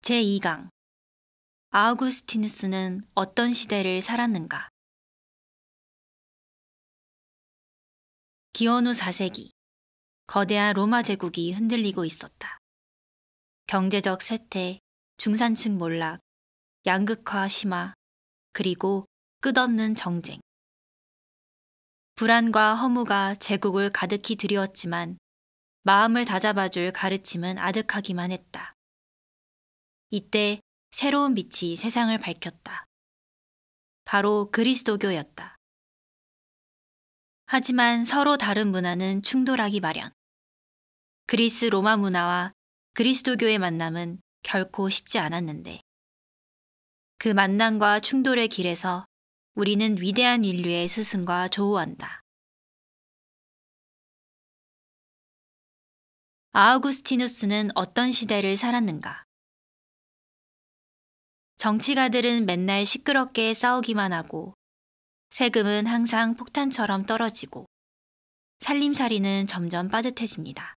제2강 아우구스티누스는 어떤 시대를 살았는가? 기원후 4세기 거대한 로마 제국이 흔들리고 있었다. 경제적 쇠퇴, 중산층 몰락, 양극화 심화, 그리고 끝없는 정쟁. 불안과 허무가 제국을 가득히 들이었지만 마음을 다잡아줄 가르침은 아득하기만 했다. 이때 새로운 빛이 세상을 밝혔다. 바로 그리스도교였다. 하지만 서로 다른 문화는 충돌하기 마련. 그리스 로마 문화와 그리스도교의 만남은 결코 쉽지 않았는데. 그 만남과 충돌의 길에서 우리는 위대한 인류의 스승과 조우한다. 아우구스티누스는 어떤 시대를 살았는가? 정치가들은 맨날 시끄럽게 싸우기만 하고 세금은 항상 폭탄처럼 떨어지고 살림살이는 점점 빠듯해집니다.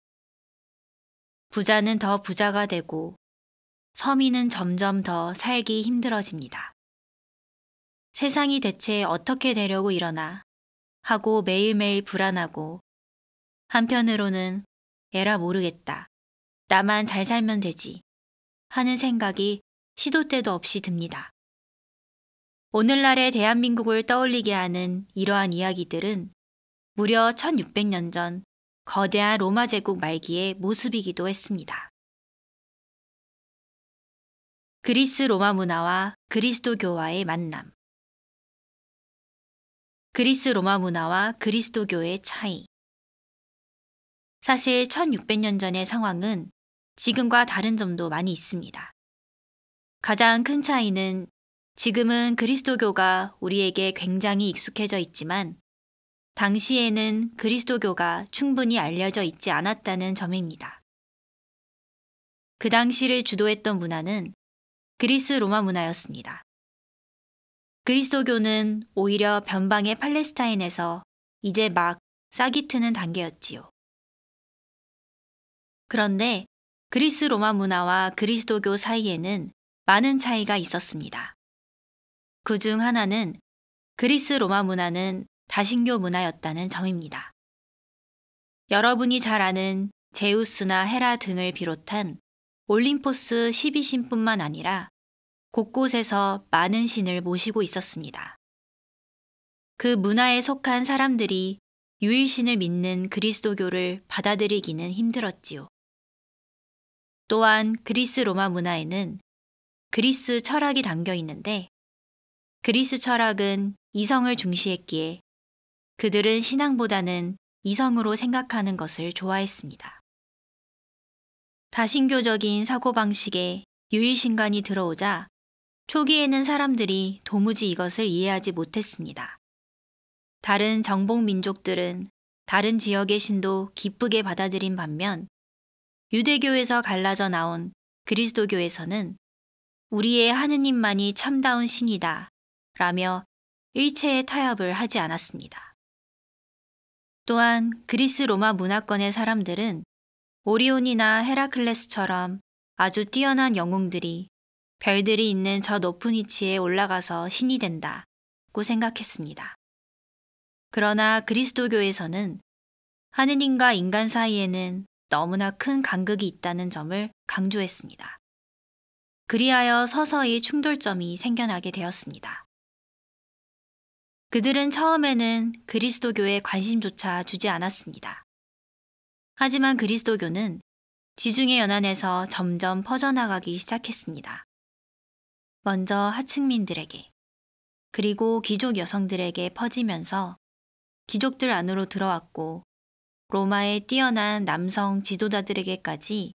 부자는 더 부자가 되고 서민은 점점 더 살기 힘들어집니다. 세상이 대체 어떻게 되려고 일어나 하고 매일매일 불안하고 한편으로는 에라 모르겠다. 나만 잘 살면 되지. 하는 생각이 시도 때도 없이 듭니다. 오늘날의 대한민국을 떠올리게 하는 이러한 이야기들은 무려 1600년 전 거대한 로마 제국 말기의 모습이기도 했습니다. 그리스 로마 문화와 그리스도교와의 만남. 그리스 로마 문화와 그리스도교의 차이. 사실 1600년 전의 상황은 지금과 다른 점도 많이 있습니다. 가장 큰 차이는 지금은 그리스도교가 우리에게 굉장히 익숙해져 있지만 당시에는 그리스도교가 충분히 알려져 있지 않았다는 점입니다. 그 당시를 주도했던 문화는 그리스 로마 문화였습니다. 그리스도교는 오히려 변방의 팔레스타인에서 이제 막 싹이 트는 단계였지요. 그런데 그리스 로마 문화와 그리스도교 사이에는 많은 차이가 있었습니다. 그 중 하나는 그리스 로마 문화는 다신교 문화였다는 점입니다. 여러분이 잘 아는 제우스나 헤라 등을 비롯한 올림포스 12신뿐만 아니라 곳곳에서 많은 신을 모시고 있었습니다. 그 문화에 속한 사람들이 유일신을 믿는 그리스도교를 받아들이기는 힘들었지요. 또한 그리스 로마 문화에는 그리스 철학이 담겨 있는데 그리스 철학은 이성을 중시했기에 그들은 신앙보다는 이성으로 생각하는 것을 좋아했습니다. 다신교적인 사고방식에 유일신관이 들어오자 초기에는 사람들이 도무지 이것을 이해하지 못했습니다. 다른 정복 민족들은 다른 지역의 신도 기쁘게 받아들인 반면 유대교에서 갈라져 나온 그리스도교에서는 우리의 하느님만이 참다운 신이다 라며 일체의 타협을 하지 않았습니다. 또한 그리스 로마 문화권의 사람들은 오리온이나 헤라클레스처럼 아주 뛰어난 영웅들이 별들이 있는 저 높은 위치에 올라가서 신이 된다. 고 생각했습니다. 그러나 그리스도교에서는 하느님과 인간 사이에는 너무나 큰 간극이 있다는 점을 강조했습니다. 그리하여 서서히 충돌점이 생겨나게 되었습니다. 그들은 처음에는 그리스도교에 관심조차 주지 않았습니다. 하지만 그리스도교는 지중해 연안에서 점점 퍼져나가기 시작했습니다. 먼저 하층민들에게, 그리고 귀족 여성들에게 퍼지면서 귀족들 안으로 들어왔고 로마의 뛰어난 남성 지도자들에게까지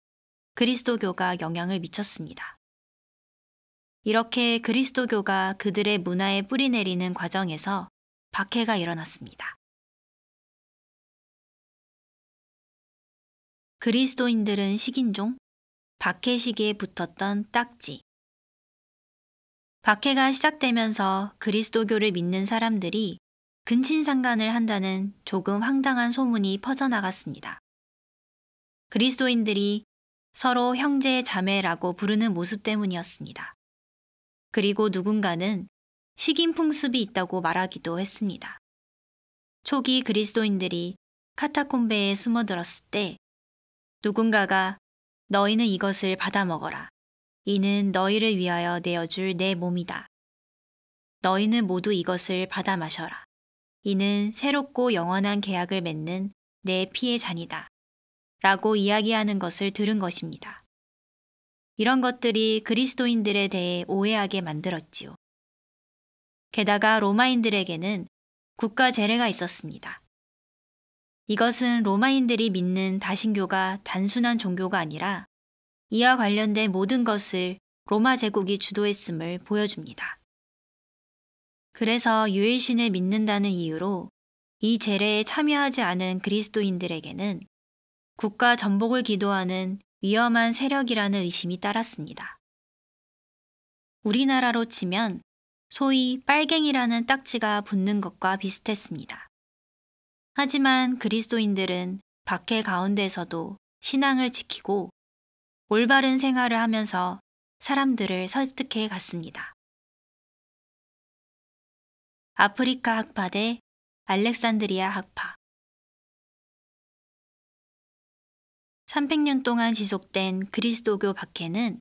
그리스도교가 영향을 미쳤습니다. 이렇게 그리스도교가 그들의 문화에 뿌리내리는 과정에서 박해가 일어났습니다. 그리스도인들은 식인종, 박해 시기에 붙었던 딱지, 박해가 시작되면서 그리스도교를 믿는 사람들이 근친상간을 한다는 조금 황당한 소문이 퍼져나갔습니다. 그리스도인들이 서로 형제 자매라고 부르는 모습 때문이었습니다. 그리고 누군가는 식인 풍습이 있다고 말하기도 했습니다. 초기 그리스도인들이 카타콤베에 숨어들었을 때 누군가가 너희는 이것을 받아 먹어라 이는 너희를 위하여 내어줄 내 몸이다. 너희는 모두 이것을 받아 마셔라. 이는 새롭고 영원한 계약을 맺는 내 피의 잔이다. 라고 이야기하는 것을 들은 것입니다. 이런 것들이 그리스도인들에 대해 오해하게 만들었지요. 게다가 로마인들에게는 국가 재례가 있었습니다. 이것은 로마인들이 믿는 다신교가 단순한 종교가 아니라 이와 관련된 모든 것을 로마 제국이 주도했음을 보여줍니다. 그래서 유일신을 믿는다는 이유로 이 제례에 참여하지 않은 그리스도인들에게는 국가 전복을 기도하는 위험한 세력이라는 의심이 따랐습니다. 우리나라로 치면 소위 빨갱이라는 딱지가 붙는 것과 비슷했습니다. 하지만 그리스도인들은 박해 가운데서도 신앙을 지키고 올바른 생활을 하면서 사람들을 설득해 갔습니다. 아프리카 학파 대 알렉산드리아 학파 300년 동안 지속된 그리스도교 박해는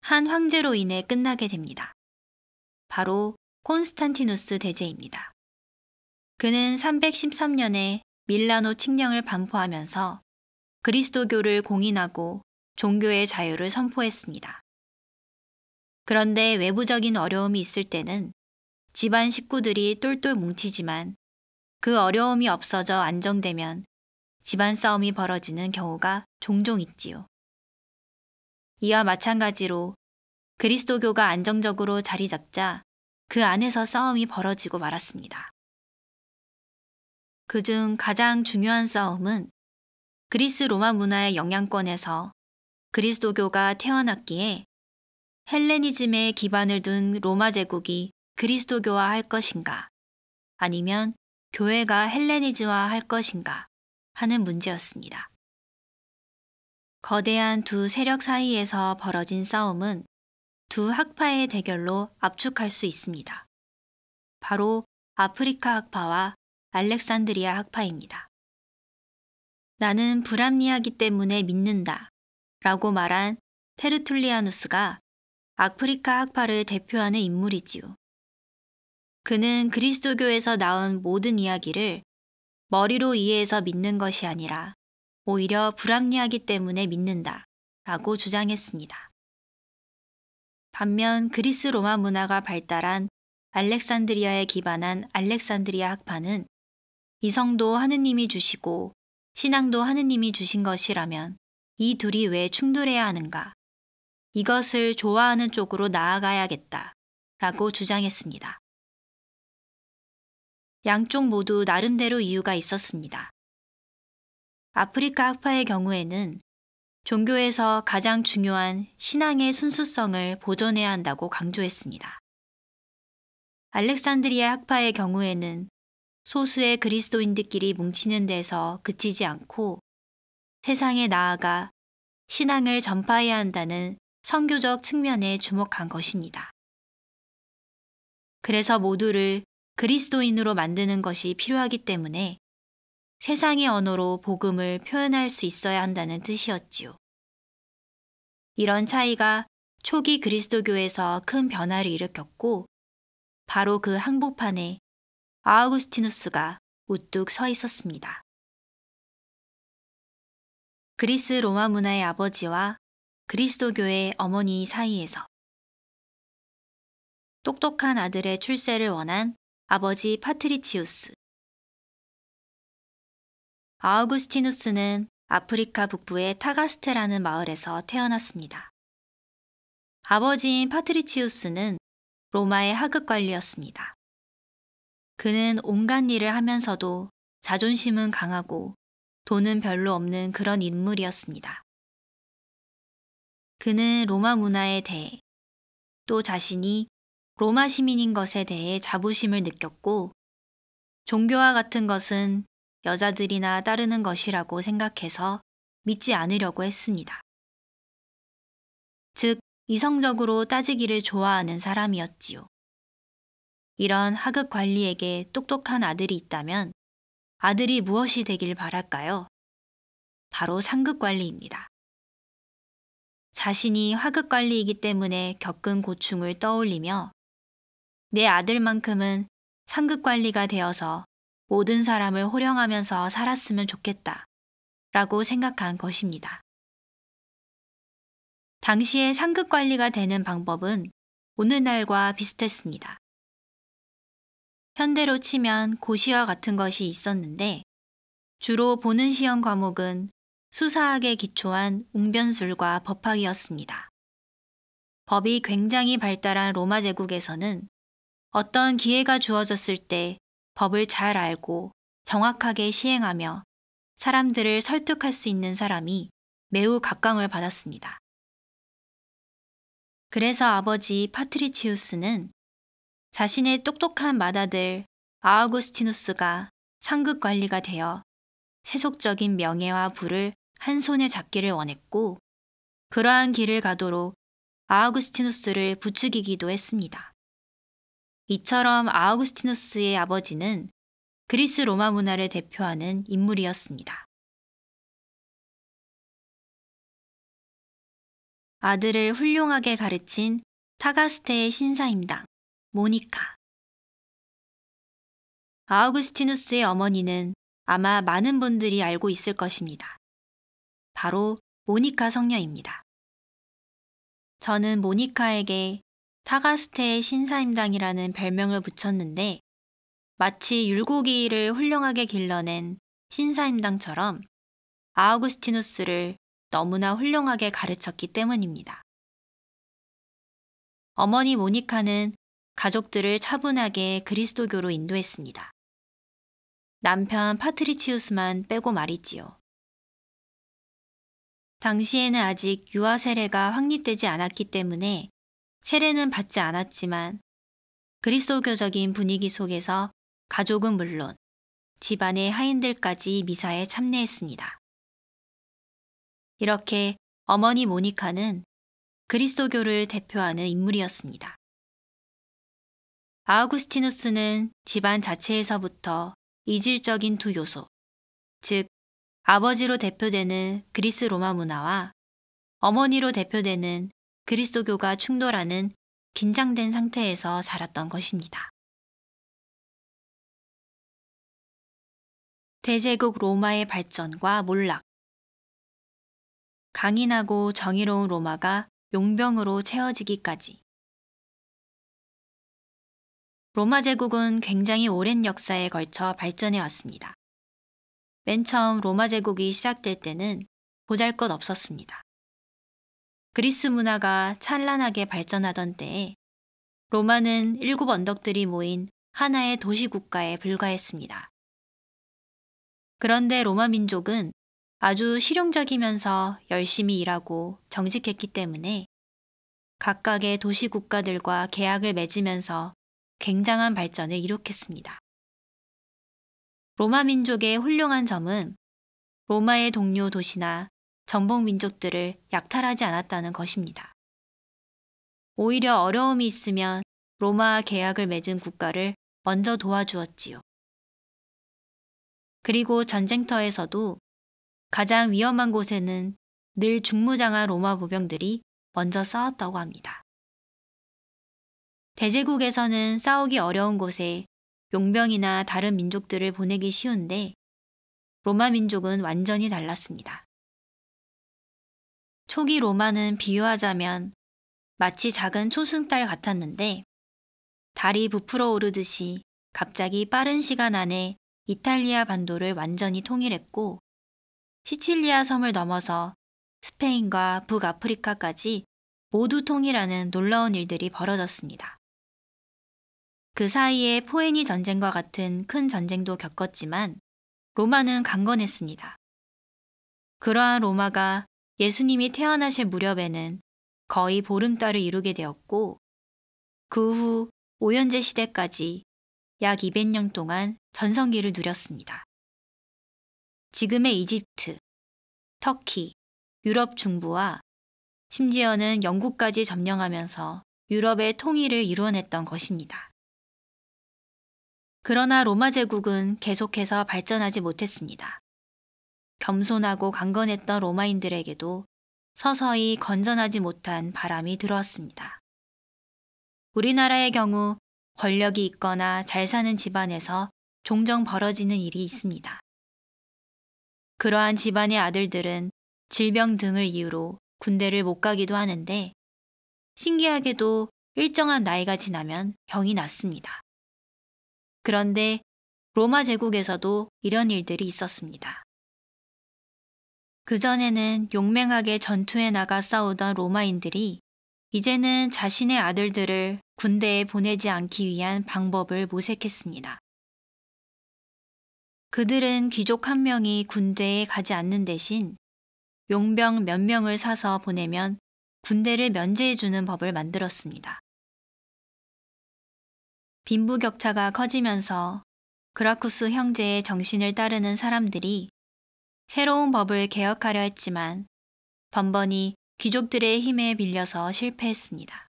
한 황제로 인해 끝나게 됩니다. 바로 콘스탄티누스 대제입니다. 그는 313년에 밀라노 칙령을 반포하면서 그리스도교를 공인하고 종교의 자유를 선포했습니다. 그런데 외부적인 어려움이 있을 때는 집안 식구들이 똘똘 뭉치지만 그 어려움이 없어져 안정되면 집안 싸움이 벌어지는 경우가 종종 있지요. 이와 마찬가지로 그리스도교가 안정적으로 자리 잡자 그 안에서 싸움이 벌어지고 말았습니다. 그중 가장 중요한 싸움은 그리스 로마 문화의 영향권에서 그리스도교가 태어났기에 헬레니즘에 기반을 둔 로마 제국이 그리스도교와할 것인가 아니면 교회가 헬레니즘화할 것인가 하는 문제였습니다. 거대한 두 세력 사이에서 벌어진 싸움은 두 학파의 대결로 압축할 수 있습니다. 바로 아프리카 학파와 알렉산드리아 학파입니다. 나는 불합리하기 때문에 믿는다 라고 말한 테르툴리아누스가 아프리카 학파를 대표하는 인물이지요. 그는 그리스도교에서 나온 모든 이야기를 머리로 이해해서 믿는 것이 아니라 오히려 불합리하기 때문에 믿는다 라고 주장했습니다. 반면 그리스 로마 문화가 발달한 알렉산드리아에 기반한 알렉산드리아 학파는 이성도 하느님이 주시고 신앙도 하느님이 주신 것이라면 이 둘이 왜 충돌해야 하는가? 이것을 좋아하는 쪽으로 나아가야겠다. 라고 주장했습니다. 양쪽 모두 나름대로 이유가 있었습니다. 아프리카 학파의 경우에는 종교에서 가장 중요한 신앙의 순수성을 보존해야 한다고 강조했습니다. 알렉산드리아 학파의 경우에는 소수의 그리스도인들끼리 뭉치는 데서 그치지 않고 세상에 나아가 신앙을 전파해야 한다는 선교적 측면에 주목한 것입니다. 그래서 모두를 그리스도인으로 만드는 것이 필요하기 때문에 세상의 언어로 복음을 표현할 수 있어야 한다는 뜻이었지요. 이런 차이가 초기 그리스도교에서 큰 변화를 일으켰고 바로 그 항복판에 아우구스티누스가 우뚝 서 있었습니다. 그리스 로마 문화의 아버지와 그리스도교의 어머니 사이에서 똑똑한 아들의 출세를 원한 아버지 파트리치우스. 아우구스티누스는 아프리카 북부의 타가스테라는 마을에서 태어났습니다. 아버지인 파트리치우스는 로마의 하급 관리였습니다. 그는 온갖 일을 하면서도 자존심은 강하고 돈은 별로 없는 그런 인물이었습니다. 그는 로마 문화에 대해 또 자신이 로마 시민인 것에 대해 자부심을 느꼈고 종교와 같은 것은 여자들이나 따르는 것이라고 생각해서 믿지 않으려고 했습니다. 즉, 이성적으로 따지기를 좋아하는 사람이었지요. 이런 하급 관리에게 똑똑한 아들이 있다면 아들이 무엇이 되길 바랄까요? 바로 상극관리입니다. 자신이 화극관리이기 때문에 겪은 고충을 떠올리며 내 아들만큼은 상극관리가 되어서 모든 사람을 호령하면서 살았으면 좋겠다 라고 생각한 것입니다. 당시에 상극관리가 되는 방법은 오늘날과 비슷했습니다. 현대로 치면 고시와 같은 것이 있었는데 주로 보는 시험 과목은 수사학에 기초한 웅변술과 법학이었습니다. 법이 굉장히 발달한 로마 제국에서는 어떤 기회가 주어졌을 때 법을 잘 알고 정확하게 시행하며 사람들을 설득할 수 있는 사람이 매우 각광을 받았습니다. 그래서 아버지 파트리치우스는 자신의 똑똑한 맏아들 아우구스티누스가 상급 관리가 되어 세속적인 명예와 부를 한 손에 잡기를 원했고 그러한 길을 가도록 아우구스티누스를 부추기기도 했습니다. 이처럼 아우구스티누스의 아버지는 그리스 로마 문화를 대표하는 인물이었습니다. 아들을 훌륭하게 가르친 타가스테의 신사임당 모니카. 아우구스티누스의 어머니는 아마 많은 분들이 알고 있을 것입니다. 바로 모니카 성녀입니다. 저는 모니카에게 타가스테의 신사임당이라는 별명을 붙였는데 마치 율고기를 훌륭하게 길러낸 신사임당처럼 아우구스티누스를 너무나 훌륭하게 가르쳤기 때문입니다. 어머니 모니카는 가족들을 차분하게 그리스도교로 인도했습니다. 남편 파트리치우스만 빼고 말이지요. 당시에는 아직 유아 세례가 확립되지 않았기 때문에 세례는 받지 않았지만 그리스도교적인 분위기 속에서 가족은 물론 집안의 하인들까지 미사에 참례했습니다. 이렇게 어머니 모니카는 그리스도교를 대표하는 인물이었습니다. 아우구스티누스는 집안 자체에서부터 이질적인 두 요소, 즉 아버지로 대표되는 그리스 로마 문화와 어머니로 대표되는 그리스도교가 충돌하는 긴장된 상태에서 자랐던 것입니다. 대제국 로마의 발전과 몰락 강인하고 정의로운 로마가 용병으로 채워지기까지 로마 제국은 굉장히 오랜 역사에 걸쳐 발전해 왔습니다. 맨 처음 로마 제국이 시작될 때는 보잘 것 없었습니다. 그리스 문화가 찬란하게 발전하던 때에 로마는 일곱 언덕들이 모인 하나의 도시국가에 불과했습니다. 그런데 로마 민족은 아주 실용적이면서 열심히 일하고 정직했기 때문에 각각의 도시국가들과 계약을 맺으면서 굉장한 발전을 이룩했습니다. 로마 민족의 훌륭한 점은 로마의 동료 도시나 정복 민족들을 약탈하지 않았다는 것입니다. 오히려 어려움이 있으면 로마 계약을 맺은 국가를 먼저 도와주었지요. 그리고 전쟁터에서도 가장 위험한 곳에는 늘 중무장한 로마 보병들이 먼저 싸웠다고 합니다. 대제국에서는 싸우기 어려운 곳에 용병이나 다른 민족들을 보내기 쉬운데 로마 민족은 완전히 달랐습니다. 초기 로마는 비유하자면 마치 작은 초승달 같았는데 달이 부풀어 오르듯이 갑자기 빠른 시간 안에 이탈리아 반도를 완전히 통일했고 시칠리아 섬을 넘어서 스페인과 북아프리카까지 모두 통일하는 놀라운 일들이 벌어졌습니다. 그 사이에 포에니 전쟁과 같은 큰 전쟁도 겪었지만 로마는 강건했습니다. 그러한 로마가 예수님이 태어나실 무렵에는 거의 보름달을 이루게 되었고 그 후 오현제 시대까지 약 200년 동안 전성기를 누렸습니다. 지금의 이집트, 터키, 유럽 중부와 심지어는 영국까지 점령하면서 유럽의 통일을 이루어냈던 것입니다. 그러나 로마 제국은 계속해서 발전하지 못했습니다. 겸손하고 강건했던 로마인들에게도 서서히 건전하지 못한 바람이 들어왔습니다. 우리나라의 경우 권력이 있거나 잘 사는 집안에서 종종 벌어지는 일이 있습니다. 그러한 집안의 아들들은 질병 등을 이유로 군대를 못 가기도 하는데 신기하게도 일정한 나이가 지나면 병이 났습니다 그런데 로마 제국에서도 이런 일들이 있었습니다. 그전에는 용맹하게 전투에 나가 싸우던 로마인들이 이제는 자신의 아들들을 군대에 보내지 않기 위한 방법을 모색했습니다. 그들은 귀족 한 명이 군대에 가지 않는 대신 용병 몇 명을 사서 보내면 군대를 면제해주는 법을 만들었습니다. 빈부격차가 커지면서 그라쿠스 형제의 정신을 따르는 사람들이 새로운 법을 개혁하려 했지만 번번이 귀족들의 힘에 빌려서 실패했습니다.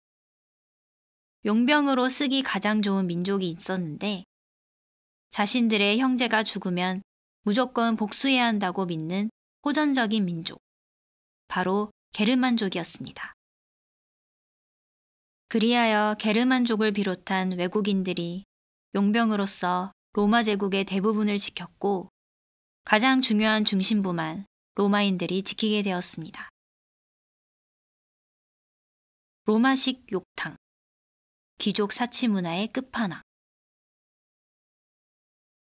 용병으로 쓰기 가장 좋은 민족이 있었는데 자신들의 형제가 죽으면 무조건 복수해야 한다고 믿는 호전적인 민족, 바로 게르만족이었습니다. 그리하여 게르만족을 비롯한 외국인들이 용병으로서 로마 제국의 대부분을 지켰고 가장 중요한 중심부만 로마인들이 지키게 되었습니다. 로마식 욕탕 귀족 사치 문화의 끝판왕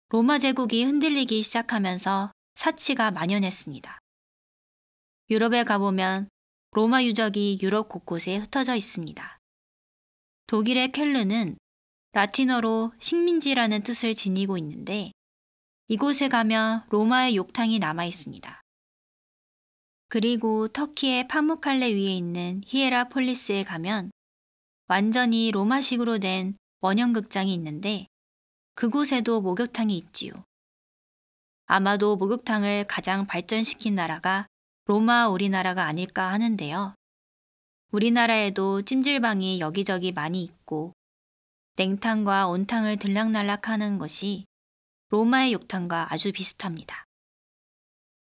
로마 제국이 흔들리기 시작하면서 사치가 만연했습니다. 유럽에 가보면 로마 유적이 유럽 곳곳에 흩어져 있습니다. 독일의 켈르는 라틴어로 식민지라는 뜻을 지니고 있는데 이곳에 가면 로마의 욕탕이 남아 있습니다. 그리고 터키의 파무칼레 위에 있는 히에라폴리스에 가면 완전히 로마식으로 된 원형극장이 있는데 그곳에도 목욕탕이 있지요. 아마도 목욕탕을 가장 발전시킨 나라가 로마 우리나라가 아닐까 하는데요. 우리나라에도 찜질방이 여기저기 많이 있고 냉탕과 온탕을 들락날락 하는 것이 로마의 욕탕과 아주 비슷합니다.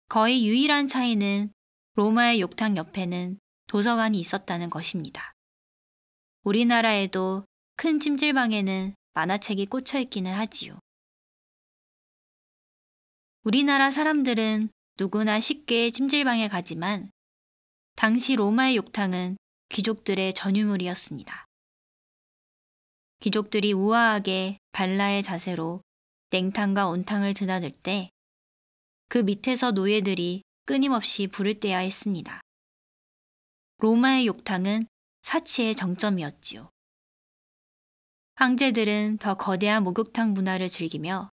거의 유일한 차이는 로마의 욕탕 옆에는 도서관이 있었다는 것입니다. 우리나라에도 큰 찜질방에는 만화책이 꽂혀 있기는 하지요. 우리나라 사람들은 누구나 쉽게 찜질방에 가지만 당시 로마의 욕탕은 귀족들의 전유물이었습니다. 귀족들이 우아하게 발라의 자세로 냉탕과 온탕을 드나들 때 그 밑에서 노예들이 끊임없이 부를 때야 했습니다. 로마의 욕탕은 사치의 정점이었지요. 황제들은 더 거대한 목욕탕 문화를 즐기며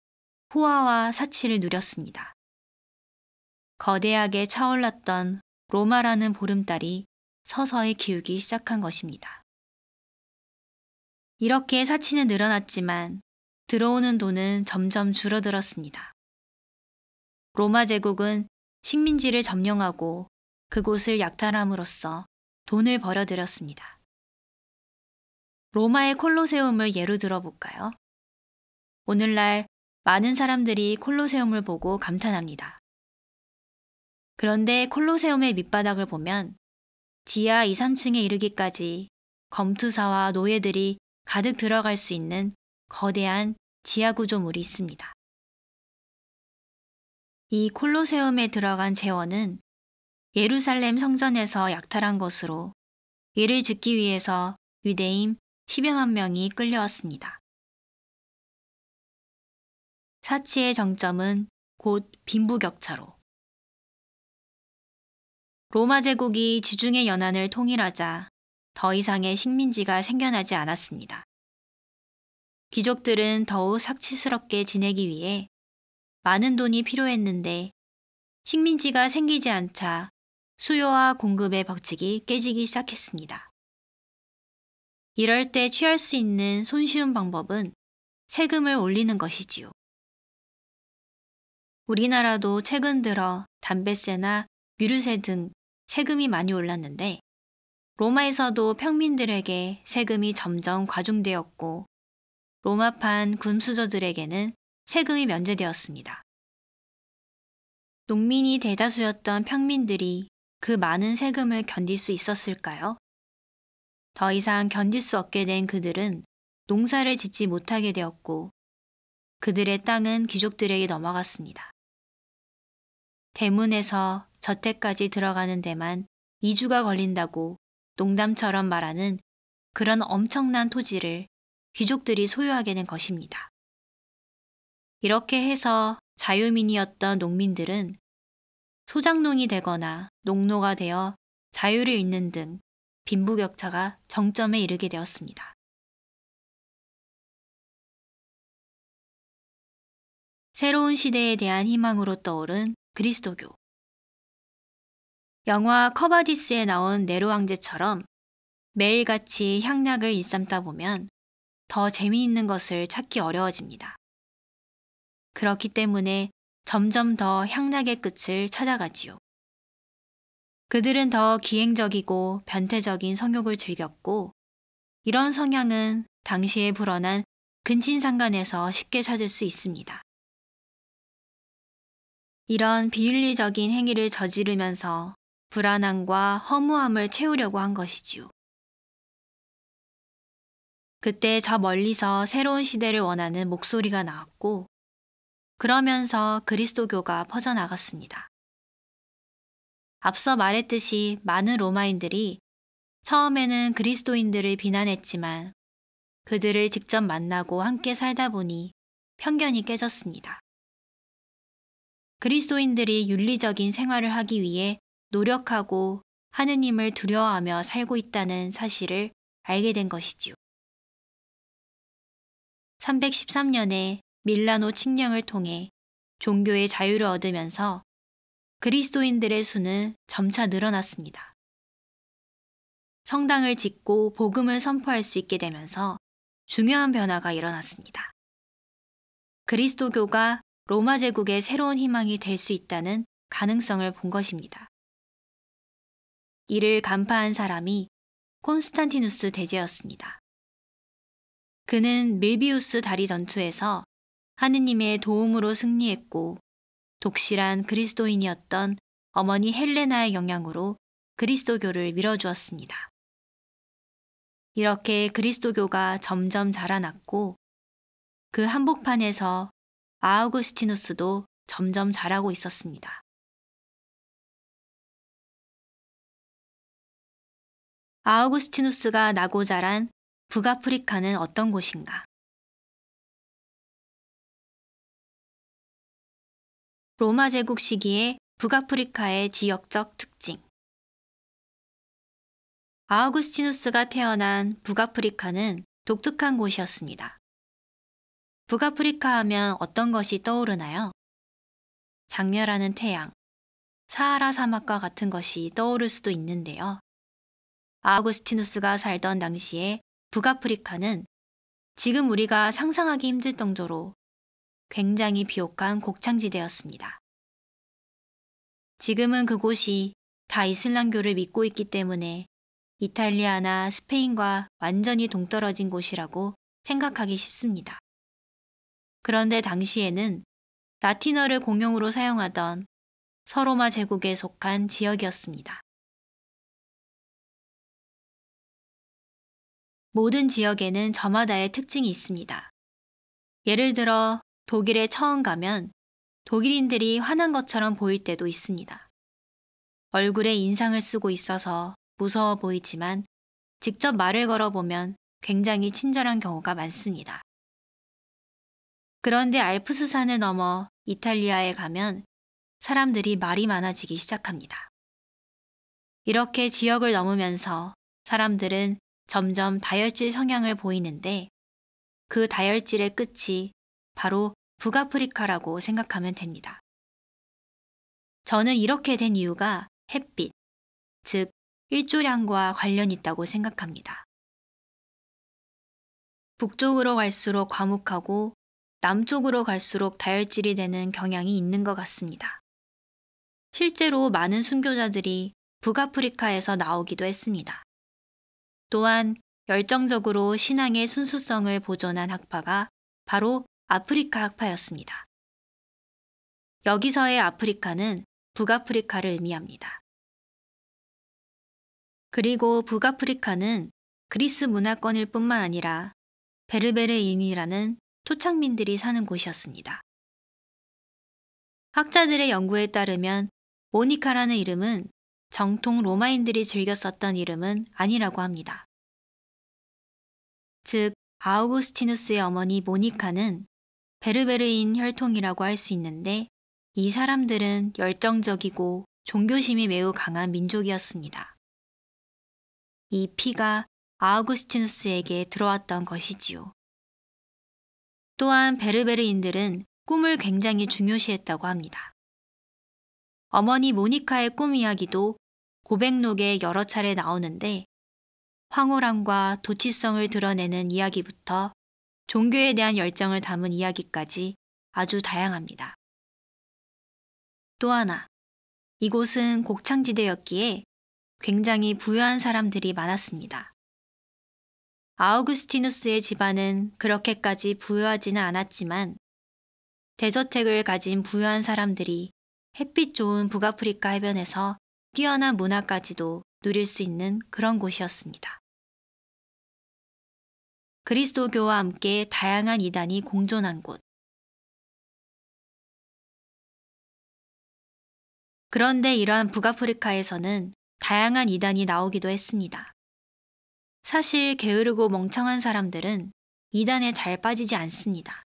호화와 사치를 누렸습니다. 거대하게 차올랐던 로마라는 보름달이 서서히 기우기 시작한 것입니다. 이렇게 사치는 늘어났지만 들어오는 돈은 점점 줄어들었습니다. 로마 제국은 식민지를 점령하고 그곳을 약탈함으로써 돈을 벌어들였습니다. 로마의 콜로세움을 예로 들어볼까요? 오늘날 많은 사람들이 콜로세움을 보고 감탄합니다. 그런데 콜로세움의 밑바닥을 보면 지하 2, 3층에 이르기까지 검투사와 노예들이 가득 들어갈 수 있는 거대한 지하 구조물이 있습니다. 이 콜로세움에 들어간 재원은 예루살렘 성전에서 약탈한 것으로 이를 짓기 위해서 유대인 10여만 명이 끌려왔습니다. 사치의 정점은 곧 빈부격차로 로마 제국이 지중해 연안을 통일하자 더 이상의 식민지가 생겨나지 않았습니다. 귀족들은 더욱 삭치스럽게 지내기 위해 많은 돈이 필요했는데 식민지가 생기지 않자 수요와 공급의 법칙이 깨지기 시작했습니다. 이럴 때 취할 수 있는 손쉬운 방법은 세금을 올리는 것이지요. 우리나라도 최근 들어 담뱃세나 유류세 등 세금이 많이 올랐는데 로마에서도 평민들에게 세금이 점점 과중되었고 로마판 군수저들에게는 세금이 면제되었습니다. 농민이 대다수였던 평민들이 그 많은 세금을 견딜 수 있었을까요? 더 이상 견딜 수 없게 된 그들은 농사를 짓지 못하게 되었고 그들의 땅은 귀족들에게 넘어갔습니다. 대문에서 저택까지 들어가는 데만 2주가 걸린다고 농담처럼 말하는 그런 엄청난 토지를 귀족들이 소유하게 된 것입니다. 이렇게 해서 자유민이었던 농민들은 소장농이 되거나 농노가 되어 자유를 잇는 등 빈부격차가 정점에 이르게 되었습니다. 새로운 시대에 대한 희망으로 떠오른 그리스도교. 영화 커바디스에 나온 네로왕제처럼 매일같이 향락을 일삼다 보면 더 재미있는 것을 찾기 어려워집니다. 그렇기 때문에 점점 더 향락의 끝을 찾아가지요. 그들은 더 기행적이고 변태적인 성욕을 즐겼고 이런 성향은 당시에 불어난 근친상간에서 쉽게 찾을 수 있습니다. 이런 비윤리적인 행위를 저지르면서 불안함과 허무함을 채우려고 한 것이지요. 그때 저 멀리서 새로운 시대를 원하는 목소리가 나왔고, 그러면서 그리스도교가 퍼져나갔습니다. 앞서 말했듯이 많은 로마인들이 처음에는 그리스도인들을 비난했지만 그들을 직접 만나고 함께 살다 보니 편견이 깨졌습니다. 그리스도인들이 윤리적인 생활을 하기 위해 노력하고 하느님을 두려워하며 살고 있다는 사실을 알게 된 것이지요. 313년에 밀라노 칙령을 통해 종교의 자유를 얻으면서 그리스도인들의 수는 점차 늘어났습니다. 성당을 짓고 복음을 선포할 수 있게 되면서 중요한 변화가 일어났습니다. 그리스도교가 로마 제국의 새로운 희망이 될 수 있다는 가능성을 본 것입니다. 이를 간파한 사람이 콘스탄티누스 대제였습니다. 그는 밀비우스 다리 전투에서 하느님의 도움으로 승리했고 독실한 그리스도인이었던 어머니 헬레나의 영향으로 그리스도교를 밀어주었습니다. 이렇게 그리스도교가 점점 자라났고 그 한복판에서 아우구스티누스도 점점 자라고 있었습니다. 아우구스티누스가 나고 자란 북아프리카는 어떤 곳인가? 로마 제국 시기에 북아프리카의 지역적 특징. 아우구스티누스가 태어난 북아프리카는 독특한 곳이었습니다. 북아프리카 하면 어떤 것이 떠오르나요? 장멸하는 태양, 사하라 사막과 같은 것이 떠오를 수도 있는데요. 아우구스티누스가 살던 당시에 북아프리카는 지금 우리가 상상하기 힘들 정도로 굉장히 비옥한 곡창지대였습니다. 지금은 그곳이 다 이슬람교를 믿고 있기 때문에 이탈리아나 스페인과 완전히 동떨어진 곳이라고 생각하기 쉽습니다. 그런데 당시에는 라틴어를 공용으로 사용하던 서로마 제국에 속한 지역이었습니다. 모든 지역에는 저마다의 특징이 있습니다. 예를 들어 독일에 처음 가면 독일인들이 화난 것처럼 보일 때도 있습니다. 얼굴에 인상을 쓰고 있어서 무서워 보이지만 직접 말을 걸어보면 굉장히 친절한 경우가 많습니다. 그런데 알프스산을 넘어 이탈리아에 가면 사람들이 말이 많아지기 시작합니다. 이렇게 지역을 넘으면서 사람들은 점점 다혈질 성향을 보이는데 그 다혈질의 끝이 바로 북아프리카라고 생각하면 됩니다. 저는 이렇게 된 이유가 햇빛, 즉 일조량과 관련 있다고 생각합니다. 북쪽으로 갈수록 과묵하고 남쪽으로 갈수록 다혈질이 되는 경향이 있는 것 같습니다. 실제로 많은 순교자들이 북아프리카에서 나오기도 했습니다. 또한 열정적으로 신앙의 순수성을 보존한 학파가 바로 아프리카 학파였습니다. 여기서의 아프리카는 북아프리카를 의미합니다. 그리고 북아프리카는 그리스 문화권일 뿐만 아니라 베르베르인이라는 토착민들이 사는 곳이었습니다. 학자들의 연구에 따르면 모니카라는 이름은 정통 로마인들이 즐겼었던 이름은 아니라고 합니다. 즉, 아우구스티누스의 어머니 모니카는 베르베르인 혈통이라고 할 수 있는데 이 사람들은 열정적이고 종교심이 매우 강한 민족이었습니다. 이 피가 아우구스티누스에게 들어왔던 것이지요. 또한 베르베르인들은 꿈을 굉장히 중요시했다고 합니다. 어머니 모니카의 꿈 이야기도 고백록에 여러 차례 나오는데 황홀함과 도치성을 드러내는 이야기부터 종교에 대한 열정을 담은 이야기까지 아주 다양합니다. 또 하나, 이곳은 곡창지대였기에 굉장히 부유한 사람들이 많았습니다. 아우구스티누스의 집안은 그렇게까지 부유하지는 않았지만 대저택을 가진 부유한 사람들이 햇빛 좋은 북아프리카 해변에서 뛰어난 문화까지도 누릴 수 있는 그런 곳이었습니다. 그리스도교와 함께 다양한 이단이 공존한 곳. 그런데 이러한 북아프리카에서는 다양한 이단이 나오기도 했습니다. 사실 게으르고 멍청한 사람들은 이단에 잘 빠지지 않습니다.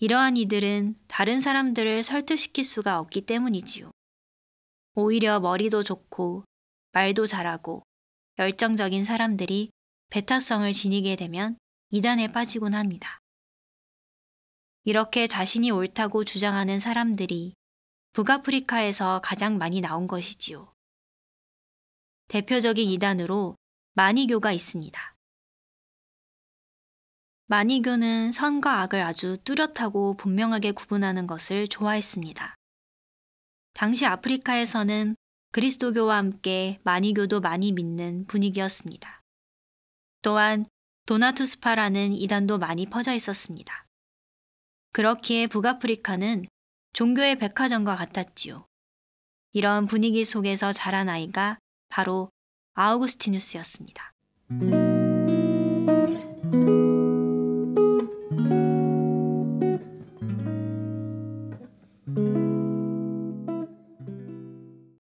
이러한 이들은 다른 사람들을 설득시킬 수가 없기 때문이지요. 오히려 머리도 좋고 말도 잘하고 열정적인 사람들이 배타성을 지니게 되면 이단에 빠지곤 합니다. 이렇게 자신이 옳다고 주장하는 사람들이 북아프리카에서 가장 많이 나온 것이지요. 대표적인 이단으로 마니교가 있습니다. 마니교는 선과 악을 아주 뚜렷하고 분명하게 구분하는 것을 좋아했습니다. 당시 아프리카에서는 그리스도교와 함께 마니교도 많이 믿는 분위기였습니다. 또한 도나투스파라는 이단도 많이 퍼져 있었습니다. 그렇기에 북아프리카는 종교의 백화점과 같았지요. 이런 분위기 속에서 자란 아이가 바로 아우구스티누스였습니다.